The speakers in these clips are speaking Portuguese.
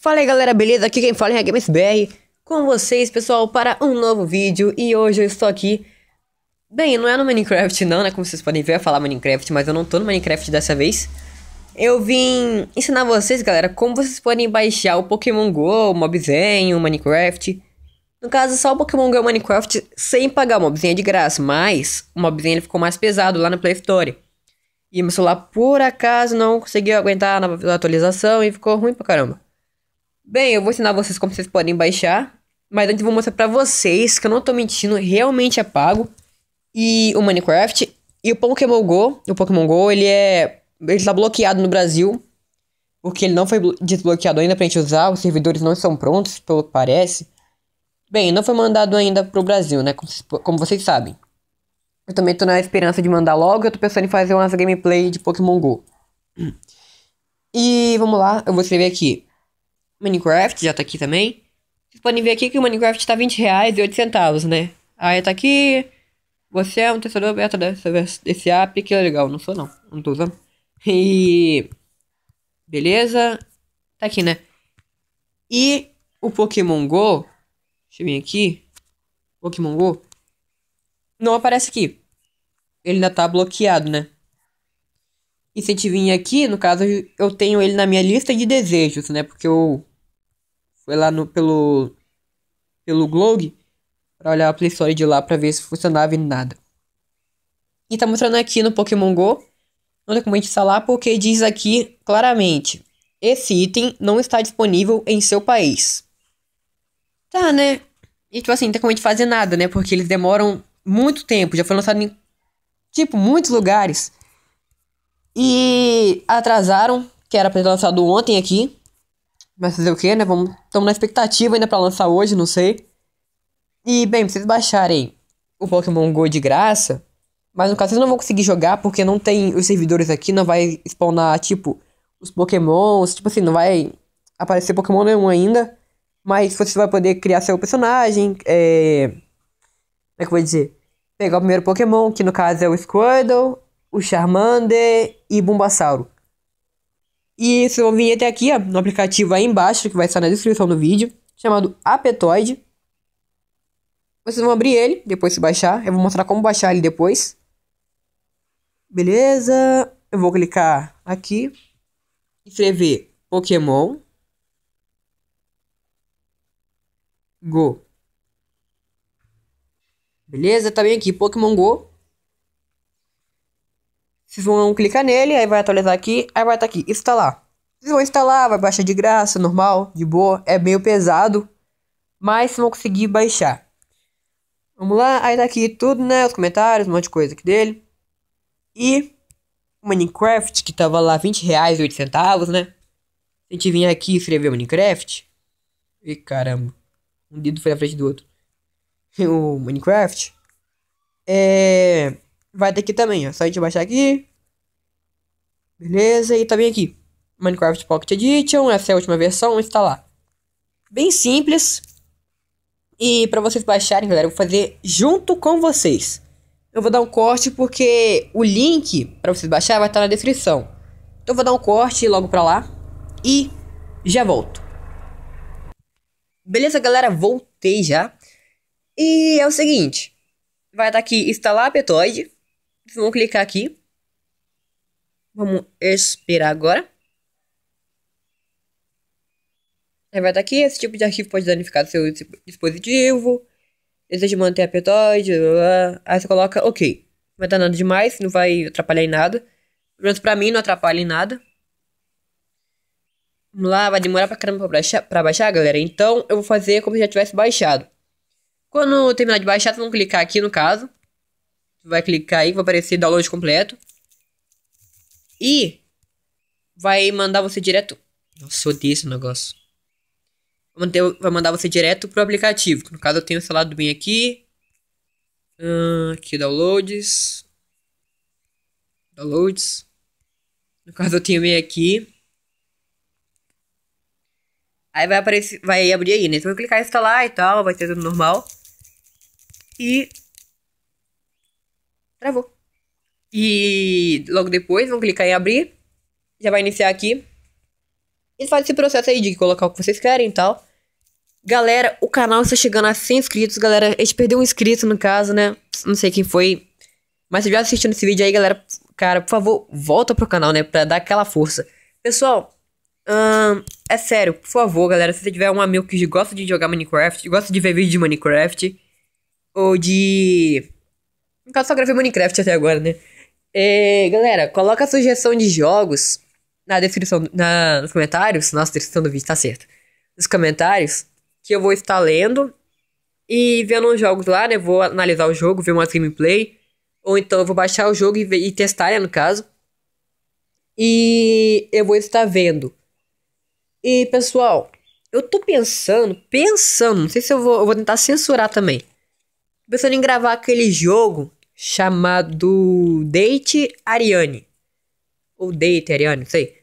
Fala aí galera, beleza? Aqui quem fala é a GamesBR com vocês, pessoal, para um novo vídeo. E hoje eu estou aqui. Bem, não é no Minecraft, não, né? Como vocês podem ver, eu ia falar Minecraft, mas eu não tô no Minecraft dessa vez. Eu vim ensinar vocês, galera, como vocês podem baixar o Pokémon Go, o Mobzen, o Minecraft. No caso, só o Pokémon Go e o Minecraft sem pagar o Mobzen é de graça, mas o Mobzen ele ficou mais pesado lá na Play Store. E meu celular, por acaso, não conseguiu aguentar a atualização e ficou ruim pra caramba. Bem, eu vou ensinar vocês como vocês podem baixar. Mas antes eu vou mostrar pra vocês que eu não tô mentindo, realmente é pago. E o Minecraft e o Pokémon GO, o Pokémon GO, ele é... Ele tá bloqueado no Brasil. Porque ele não foi desbloqueado ainda pra gente usar, os servidores não estão prontos, pelo que parece. Bem, não foi mandado ainda pro Brasil, né, como, como vocês sabem. Eu também tô na esperança de mandar logo, eu tô pensando em fazer umas gameplay de Pokémon GO. E vamos lá, eu vou escrever aqui. Minecraft já tá aqui também. Vocês podem ver aqui que o Minecraft tá 20 reais e 8 centavos, né? Aí ah, tá aqui. Você é um testador beta dessa, desse app, que é legal. Não sou não, não tô usando. E... Beleza. Tá aqui, né? E o Pokémon GO... Deixa eu vir aqui. Pokémon GO... Não aparece aqui. Ele ainda tá bloqueado, né? E se vir aqui, no caso, eu tenho ele na minha lista de desejos, né? Porque eu fui lá no, pelo, pelo Glog para olhar a Play Store de lá para ver se funcionava e nada. E tá mostrando aqui no Pokémon GO, não tem como a gente instalar porque diz aqui claramente, esse item não está disponível em seu país. Tá, né? E tipo assim, não tem como a gente fazer nada, né? Porque eles demoram muito tempo, já foi lançado em, tipo, muitos lugares. E atrasaram, que era pra ter lançado ontem aqui. Mas fazer o que, né? Vamos, estamos na expectativa ainda pra lançar hoje, não sei. E, bem, pra vocês baixarem o Pokémon GO de graça. Mas no caso vocês não vão conseguir jogar porque não tem os servidores aqui, não vai spawnar, tipo, os Pokémons. Tipo assim, não vai aparecer Pokémon nenhum ainda. Mas você vai poder criar seu personagem. É. Como é que eu vou dizer? Pegar o primeiro Pokémon, que no caso é o Squirtle o Charmander e Bombasauro. E vocês vão vir até aqui, ó, no aplicativo aí embaixo, que vai estar na descrição do vídeo, chamado Apetoid. Vocês vão abrir ele, depois se baixar. Eu vou mostrar como baixar ele depois. Beleza. Eu vou clicar aqui. Escrever Pokémon. Go. Beleza, tá bem aqui, Pokémon Go. Vocês vão clicar nele, aí vai atualizar aqui, aí vai estar tá aqui, instalar. Vocês vão instalar, vai baixar de graça, normal, de boa, é meio pesado, mas vocês vão conseguir baixar. Vamos lá, aí tá aqui tudo, né, os comentários, um monte de coisa aqui dele. E o Minecraft, que tava lá 20 reais e 8 centavos, né. a gente vinha aqui e escrever Minecraft... E caramba, um dedo foi na frente do outro. o Minecraft... É vai daqui também, ó. Só a gente baixar aqui. Beleza, e também aqui. Minecraft Pocket Edition, essa é a última versão, instalar. Tá Bem simples. E para vocês baixarem, galera, eu vou fazer junto com vocês. Eu vou dar um corte porque o link para vocês baixar vai estar tá na descrição. Então eu vou dar um corte logo para lá e já volto. Beleza, galera, voltei já. E é o seguinte, vai estar tá aqui instalar a Petoid. Vamos clicar aqui. Vamos esperar agora. Aí vai estar aqui, esse tipo de arquivo pode danificar seu dispositivo. Deseja manter a petoide, aí você coloca OK. Não vai dar nada demais, não vai atrapalhar em nada. Pelo menos pra mim não atrapalha em nada. Vamos lá, vai demorar pra caramba pra baixar, pra baixar, galera. Então eu vou fazer como se já tivesse baixado. Quando terminar de baixar, vocês vão clicar aqui no caso vai clicar aí, vai aparecer download completo. E vai mandar você direto. Nossa, eu odeio esse negócio. Vai mandar você direto pro aplicativo. No caso, eu tenho esse lado do bem aqui. Uh, aqui, downloads. Downloads. No caso, eu tenho bem aqui. Aí vai aparecer, vai abrir aí, né? Então, vai clicar em instalar e tal, vai ser tudo normal. E Travou. E logo depois, vão clicar em abrir. Já vai iniciar aqui. E faz esse processo aí de colocar o que vocês querem e tal. Galera, o canal está chegando a 100 inscritos. Galera, a gente perdeu um inscrito no caso, né? Não sei quem foi. Mas se já assistindo esse vídeo aí, galera, cara, por favor, volta pro canal, né? Pra dar aquela força. Pessoal, hum, é sério, por favor, galera, se você tiver um amigo que gosta de jogar Minecraft, gosta de ver vídeo de Minecraft, ou de no caso, só gravei Minecraft até agora, né? E, é, galera, coloca a sugestão de jogos na descrição, na, nos comentários. Nossa, descrição do vídeo tá certa? Nos comentários, que eu vou estar lendo e vendo os jogos lá, né? Vou analisar o jogo, ver umas gameplay. Ou então eu vou baixar o jogo e, ver, e testar, né, no caso. E eu vou estar vendo. E, pessoal, eu tô pensando, pensando, não sei se eu vou, eu vou tentar censurar também. pensando em gravar aquele jogo chamado Date Ariane. Ou Date Ariane, não sei.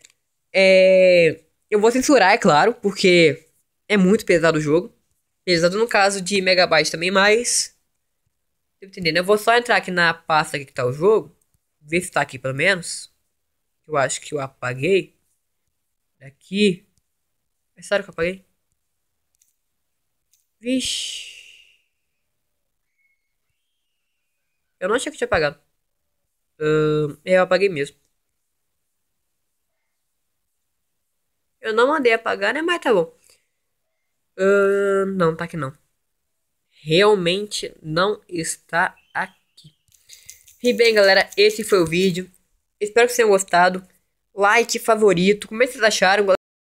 É... Eu vou censurar, é claro, porque é muito pesado o jogo. Pesado no caso de megabytes também, mas. Entendendo? Né? Eu vou só entrar aqui na pasta que tá o jogo. Ver se tá aqui pelo menos. Eu acho que eu apaguei. Daqui. É sério que eu apaguei? Vixe. Eu não achei que tinha apagado. Uh, eu apaguei mesmo. Eu não mandei apagar, né? Mas tá bom. Uh, não, tá aqui não. Realmente não está aqui. E bem, galera, esse foi o vídeo. Espero que vocês tenham gostado. Like, favorito. Como é que vocês acharam,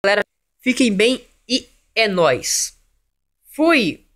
galera? Fiquem bem e é nóis. Fui!